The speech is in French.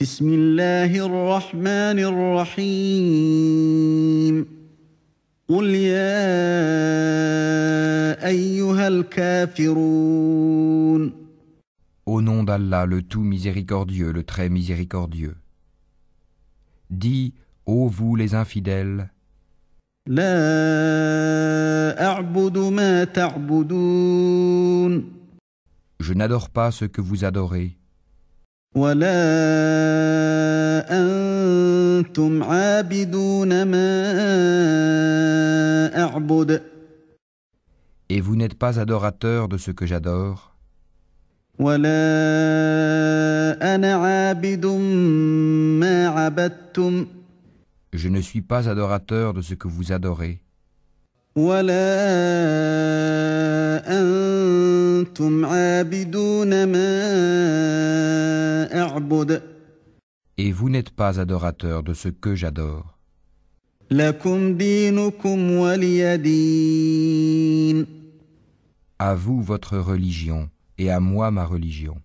Au nom d'Allah, le tout miséricordieux, le très miséricordieux. Dis, ô vous les infidèles, Je n'adore pas ce que vous adorez. Et vous n'êtes pas adorateur de ce que j'adore. Je ne suis pas adorateur de ce que vous adorez. Et vous n'êtes pas adorateur de ce que j'adore. À vous votre religion et à moi ma religion.